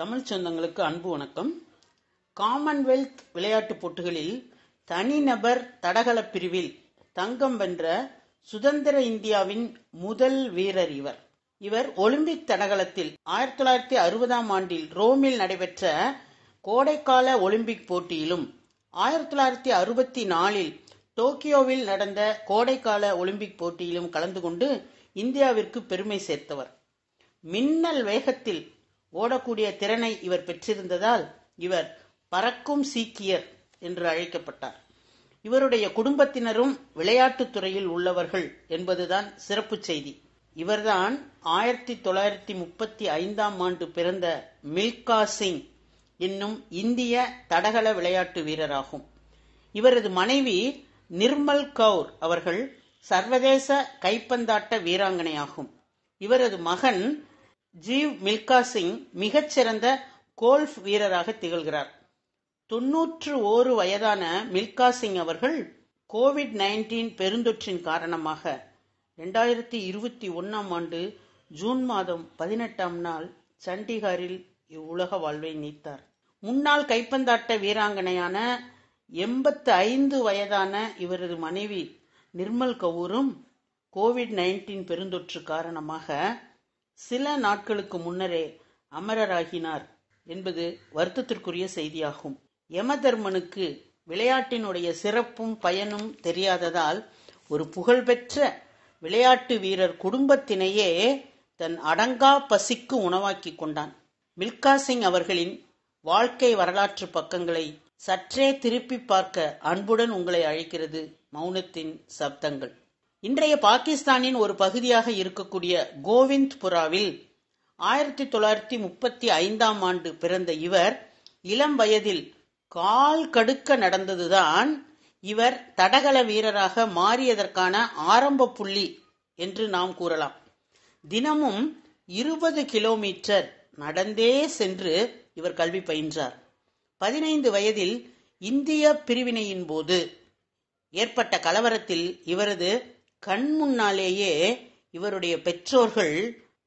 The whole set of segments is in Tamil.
தமிழ் சொந்தங்களுக்கு அன்பு வணக்கம் காமன்வெல்த் விளையாட்டுப் போட்டிகளில் தனிநபர் தடகள பிரிவில் தங்கம் வென்ற சுதந்திர இந்தியாவின் முதல் வீரர் இவர் இவர் ஒலிம்பிக் தடகளத்தில் ஆயிரத்தி தொள்ளாயிரத்தி அறுபதாம் ஆண்டில் ரோமில் நடைபெற்ற கோடைக்கால ஒலிம்பிக் போட்டியிலும் ஆயிரத்தி தொள்ளாயிரத்தி அறுபத்தி நாலில் டோக்கியோவில் நடந்த கோடைக்கால ஒலிம்பிக் போட்டியிலும் கலந்து கொண்டு இந்தியாவிற்கு பெருமை சேர்த்தவர் மின்னல் வேகத்தில் ஓடக்கூடிய திறனை இவர் பெற்றிருந்ததால் இவர் பறக்கும் சீக்கியர் என்று அழைக்கப்பட்டார் இவருடைய குடும்பத்தினரும் விளையாட்டுத் துறையில் உள்ளவர்கள் என்பதுதான் சிறப்பு செய்தி இவர்தான் ஆயிரத்தி தொள்ளாயிரத்தி முப்பத்தி ஐந்தாம் ஆண்டு பிறந்த மில்கா சிங் என்னும் இந்திய தடகள விளையாட்டு வீரராகும் இவரது மனைவி நிர்மல் கவுர் அவர்கள் சர்வதேச கைப்பந்தாட்ட வீராங்கனையாகும் இவரது மகன் ஜீவ் மில்கா சிங் மிகச்சிறந்த கோல்ஃப் வீரராக திகழ்கிறார் தொன்னூற்று ஓரு வயதான மில்கா சிங் அவர்கள் கோவிட் நைன்டீன் பெருந்தொற்றின் காரணமாக ரெண்டாயிரத்தி இருபத்தி ஒன்றாம் ஆண்டு ஜூன் மாதம் பதினெட்டாம் நாள் சண்டிகாரில் இவ்வுலக வாழ்வை நீத்தார் முன்னாள் கைப்பந்தாட்ட வீராங்கனையான எண்பத்து ஐந்து வயதான இவரது மனைவி நிர்மல் கவுரும் கோவிட் நைன்டீன் பெருந்தொற்று காரணமாக சில நாட்களுக்கு முன்னரே அமரராகினார் என்பது வருத்தத்திற்குரிய செய்தியாகும் யமதர்மனுக்கு விளையாட்டினுடைய சிறப்பும் பயனும் தெரியாததால் ஒரு புகழ்பெற்ற விளையாட்டு வீரர் குடும்பத்தினையே தன் அடங்கா பசிக்கு உணவாக்கி கொண்டான் மில்கா சிங் அவர்களின் வாழ்க்கை வரலாற்று பக்கங்களை சற்றே திருப்பி பார்க்க அன்புடன் உங்களை அழைக்கிறது மௌனத்தின் சப்தங்கள் இன்றைய பாகிஸ்தானின் ஒரு பகுதியாக இருக்கக்கூடிய கோவிந்த்புராவில் ஆயிரத்தி தொள்ளாயிரத்தி முப்பத்தி ஐந்தாம் ஆண்டு பிறந்த இவர் இளம் வயதில் கால் கடுக்க நடந்ததுதான் இவர் தடகள வீரராக மாறியதற்கான ஆரம்ப புள்ளி என்று நாம் கூறலாம் தினமும் இருபது கிலோமீட்டர் நடந்தே சென்று இவர் கல்வி பயின்றார் பதினைந்து வயதில் இந்திய பிரிவினையின் போது ஏற்பட்ட கலவரத்தில் இவரது கண் முன்னாலேயே இவருடைய பெற்றோர்கள்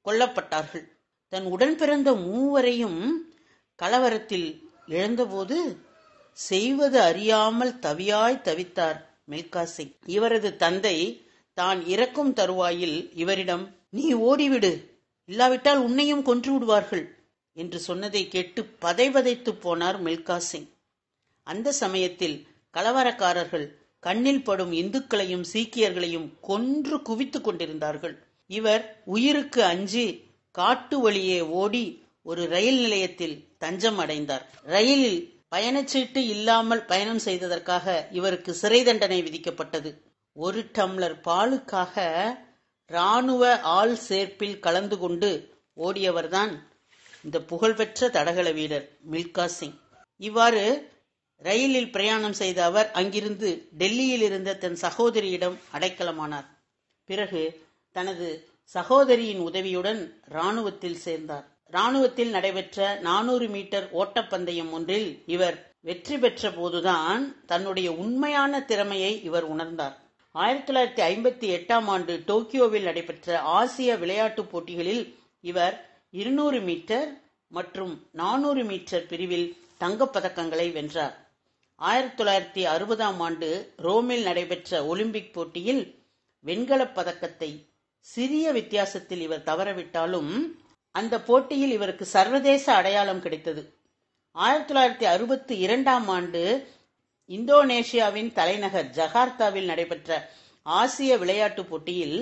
கொல்லப்பட்டார்கள் தன் உடன் பிறந்த மூவரையும் கலவரத்தில் இழந்தபோது செய்வது அறியாமல் தவியாய் தவித்தார் மில்கா இவரது தந்தை தான் இறக்கும் தருவாயில் இவரிடம் நீ ஓடிவிடு இல்லாவிட்டால் உன்னையும் கொன்று விடுவார்கள் என்று சொன்னதை கேட்டு பதைவதைத்து போனார் மில்கா சிங் அந்த சமயத்தில் கலவரக்காரர்கள் கண்ணில் படும் இந்துக்களையும் சீக்கியர்களையும் கொன்று குவித்துக் கொண்டிருந்தார்கள் இவர் உயிருக்கு அஞ்சி காட்டு வழியே ஓடி ஒரு ரயில் நிலையத்தில் தஞ்சம் அடைந்தார் ரயிலில் பயணச்சீட்டு இல்லாமல் பயணம் செய்ததற்காக இவருக்கு சிறை தண்டனை விதிக்கப்பட்டது ஒரு டம்ளர் பாலுக்காக இராணுவ ஆள் சேர்ப்பில் கலந்து கொண்டு ஓடியவர்தான் இந்த புகழ்பெற்ற தடகள வீரர் மில்கா சிங் இவ்வாறு ரயிலில் பிரயாணம் செய்த அவர் அங்கிருந்து டெல்லியில் இருந்த தன் சகோதரியிடம் அடைக்கலமானார் பிறகு தனது சகோதரியின் உதவியுடன் ராணுவத்தில் சேர்ந்தார் ராணுவத்தில் நடைபெற்ற நானூறு மீட்டர் ஓட்டப்பந்தயம் ஒன்றில் இவர் வெற்றி பெற்ற போதுதான் தன்னுடைய உண்மையான திறமையை இவர் உணர்ந்தார் ஆயிரத்தி தொள்ளாயிரத்தி ஐம்பத்தி எட்டாம் ஆண்டு டோக்கியோவில் நடைபெற்ற ஆசிய விளையாட்டுப் போட்டிகளில் இவர் இருநூறு மீட்டர் மற்றும் நானூறு மீட்டர் பிரிவில் தங்கப்பதக்கங்களை வென்றார் ஆயிரத்தி தொள்ளாயிரத்தி அறுபதாம் ஆண்டு ரோமில் நடைபெற்ற ஒலிம்பிக் போட்டியில் வெண்கலப் பதக்கத்தை சிறிய வித்தியாசத்தில் இவர் தவறவிட்டாலும் அந்த போட்டியில் இவருக்கு சர்வதேச அடையாளம் கிடைத்தது ஆயிரத்தி தொள்ளாயிரத்தி அறுபத்தி இரண்டாம் ஆண்டு இந்தோனேஷியாவின் தலைநகர் ஜகார்த்தாவில் நடைபெற்ற ஆசிய விளையாட்டுப் போட்டியில்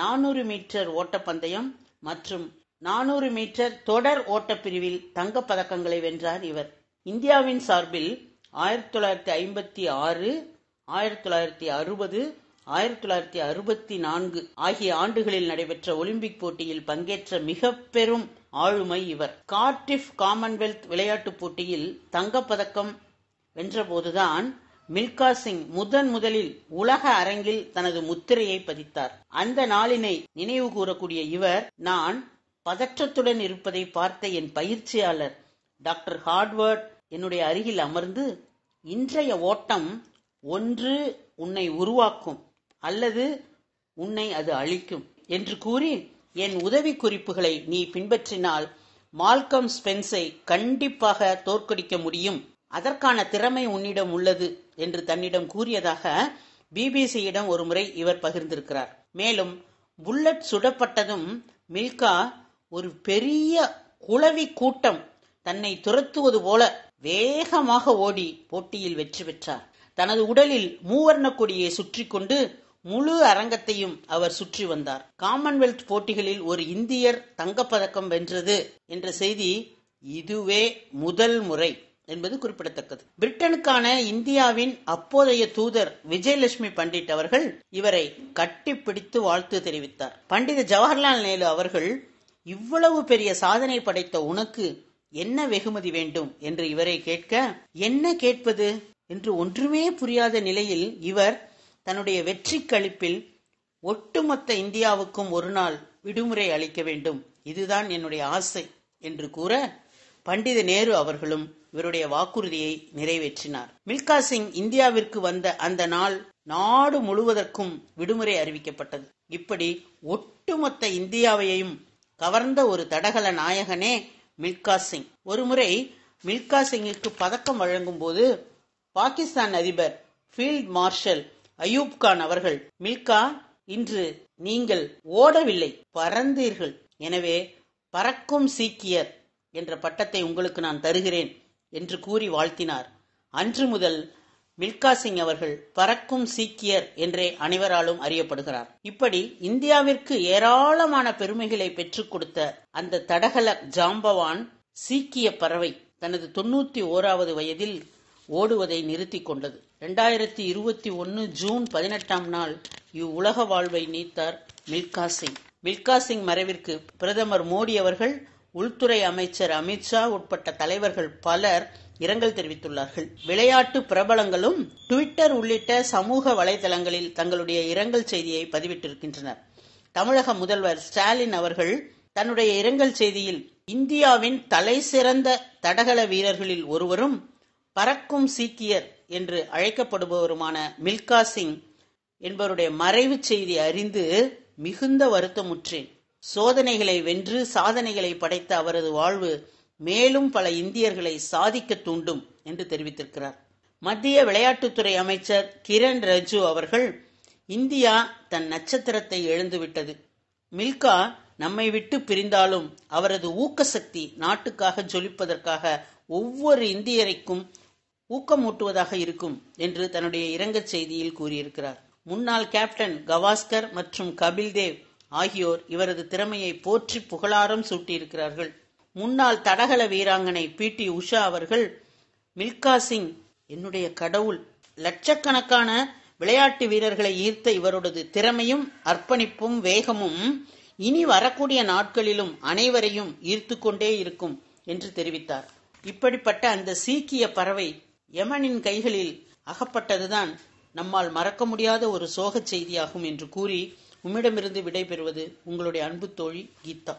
நானூறு மீட்டர் ஓட்டப்பந்தயம் மற்றும் நானூறு மீட்டர் தொடர் ஓட்டப்பிரிவில் தங்கப்பதக்கங்களை வென்றார் இவர் இந்தியாவின் சார்பில் ஆயிரத்தி தொள்ளாயிரத்தி ஐம்பத்தி ஆறு ஆயிரத்தி தொள்ளாயிரத்தி அறுபது ஆயிரத்தி தொள்ளாயிரத்தி அறுபத்தி நான்கு ஆகிய ஆண்டுகளில் நடைபெற்ற ஒலிம்பிக் போட்டியில் பங்கேற்ற மிக பெரும் ஆளுமை இவர் கார்டிஃப் காமன்வெல்த் விளையாட்டுப் போட்டியில் தங்கப்பதக்கம் வென்றபோதுதான் மில்கா சிங் முதன் முதலில் உலக அரங்கில் தனது முத்திரையை பதித்தார் அந்த நாளினை நினைவு கூறக்கூடிய இவர் நான் பதற்றத்துடன் இருப்பதை பார்த்த என் பயிற்சியாளர் டாக்டர் ஹார்ட்வர்ட் என்னுடைய அருகில் அமர்ந்து இன்றைய ஓட்டம் ஒன்று உன்னை உருவாக்கும் அல்லது உன்னை அது அழிக்கும் என்று கூறி என் உதவி குறிப்புகளை நீ பின்பற்றினால் மால்கம் ஸ்பென்ஸை கண்டிப்பாக தோற்கடிக்க முடியும் அதற்கான திறமை உன்னிடம் உள்ளது என்று தன்னிடம் கூறியதாக பிபிசியிடம் ஒரு முறை இவர் பகிர்ந்திருக்கிறார் மேலும் புல்லட் சுடப்பட்டதும் மில்கா ஒரு பெரிய குளவி கூட்டம் தன்னை துரத்துவது போல வேகமாக ஓடி போட்டியில் வெற்றி பெற்றார் தனது உடலில் மூவர்ண கொடியை சுற்றி கொண்டு முழு அரங்கத்தையும் அவர் சுற்றி வந்தார் காமன்வெல்த் போட்டிகளில் ஒரு இந்தியர் தங்கப்பதக்கம் வென்றது என்ற செய்தி இதுவே முதல் முறை என்பது குறிப்பிடத்தக்கது பிரிட்டனுக்கான இந்தியாவின் அப்போதைய தூதர் விஜயலட்சுமி பண்டிட் அவர்கள் இவரை கட்டிப்பிடித்து வாழ்த்து தெரிவித்தார் பண்டித ஜவஹர்லால் நேரு அவர்கள் இவ்வளவு பெரிய சாதனை படைத்த உனக்கு என்ன வெகுமதி வேண்டும் என்று இவரை கேட்க என்ன கேட்பது என்று ஒன்றுமே புரியாத நிலையில் இவர் தன்னுடைய வெற்றி கழிப்பில் ஒட்டுமொத்த இந்தியாவுக்கும் ஒரு நாள் விடுமுறை அளிக்க வேண்டும் இதுதான் என்னுடைய ஆசை என்று கூற பண்டித நேரு அவர்களும் இவருடைய வாக்குறுதியை நிறைவேற்றினார் மில்கா சிங் இந்தியாவிற்கு வந்த அந்த நாள் நாடு முழுவதற்கும் விடுமுறை அறிவிக்கப்பட்டது இப்படி ஒட்டுமொத்த இந்தியாவையும் கவர்ந்த ஒரு தடகள நாயகனே மில்கா சிங் ஒருமுறை மில்கா சிங்கிற்கு பதக்கம் வழங்கும் போது பாகிஸ்தான் அதிபர் ஃபீல்ட் மார்ஷல் அயூப் கான் அவர்கள் மில்கா இன்று நீங்கள் ஓடவில்லை பறந்தீர்கள் எனவே பறக்கும் சீக்கியர் என்ற பட்டத்தை உங்களுக்கு நான் தருகிறேன் என்று கூறி வாழ்த்தினார் அன்று முதல் மில்கா சிங் அவர்கள் பறக்கும் சீக்கியர் என்றே அனைவராலும் அறியப்படுகிறார் இப்படி இந்தியாவிற்கு ஏராளமான பெருமைகளை பெற்றுக் கொடுத்த அந்த தடகள ஜாம்பவான் சீக்கிய பறவை தனது தொண்ணூத்தி ஓராவது வயதில் ஓடுவதை நிறுத்தி கொண்டது இரண்டாயிரத்தி இருபத்தி ஒன்னு ஜூன் பதினெட்டாம் நாள் இவ்வுலக வாழ்வை நீத்தார் மில்கா சிங் மில்கா சிங் மறைவிற்கு பிரதமர் மோடி அவர்கள் உள்துறை அமைச்சர் அமித்ஷா உட்பட்ட தலைவர்கள் பலர் இரங்கல் தெரிவித்துள்ளார்கள் விளையாட்டு பிரபலங்களும் டுவிட்டர் உள்ளிட்ட சமூக வலைதளங்களில் தங்களுடைய இரங்கல் செய்தியை பதிவிட்டிருக்கின்றனர் தமிழக முதல்வர் ஸ்டாலின் அவர்கள் தன்னுடைய இரங்கல் செய்தியில் இந்தியாவின் தலை சிறந்த தடகள வீரர்களில் ஒருவரும் பறக்கும் சீக்கியர் என்று அழைக்கப்படுபவருமான மில்கா சிங் என்பவருடைய மறைவு செய்தி அறிந்து மிகுந்த வருத்தமுற்றேன் சோதனைகளை வென்று சாதனைகளை படைத்த அவரது வாழ்வு மேலும் பல இந்தியர்களை சாதிக்க தூண்டும் என்று தெரிவித்திருக்கிறார் மத்திய விளையாட்டுத்துறை அமைச்சர் கிரண் ரஜு அவர்கள் இந்தியா தன் நட்சத்திரத்தை எழுந்துவிட்டது மில்கா நம்மை விட்டு பிரிந்தாலும் அவரது ஊக்க சக்தி நாட்டுக்காக ஜொலிப்பதற்காக ஒவ்வொரு இந்தியரைக்கும் ஊக்கமூட்டுவதாக இருக்கும் என்று தன்னுடைய இரங்கல் செய்தியில் கூறியிருக்கிறார் முன்னாள் கேப்டன் கவாஸ்கர் மற்றும் கபில் தேவ் ஆகியோர் இவரது திறமையை போற்றி புகழாரம் சூட்டியிருக்கிறார்கள் முன்னாள் தடகள வீராங்கனை பி டி உஷா அவர்கள் மில்கா சிங் என்னுடைய கடவுள் லட்சக்கணக்கான விளையாட்டு வீரர்களை ஈர்த்த இவரோடது திறமையும் அர்ப்பணிப்பும் வேகமும் இனி வரக்கூடிய நாட்களிலும் அனைவரையும் ஈர்த்து கொண்டே இருக்கும் என்று தெரிவித்தார் இப்படிப்பட்ட அந்த சீக்கிய பறவை யமனின் கைகளில் அகப்பட்டதுதான் நம்மால் மறக்க முடியாத ஒரு சோகச் செய்தியாகும் என்று கூறி உம்மிடமிருந்து விடைபெறுவது உங்களுடைய அன்பு தோழி கீதா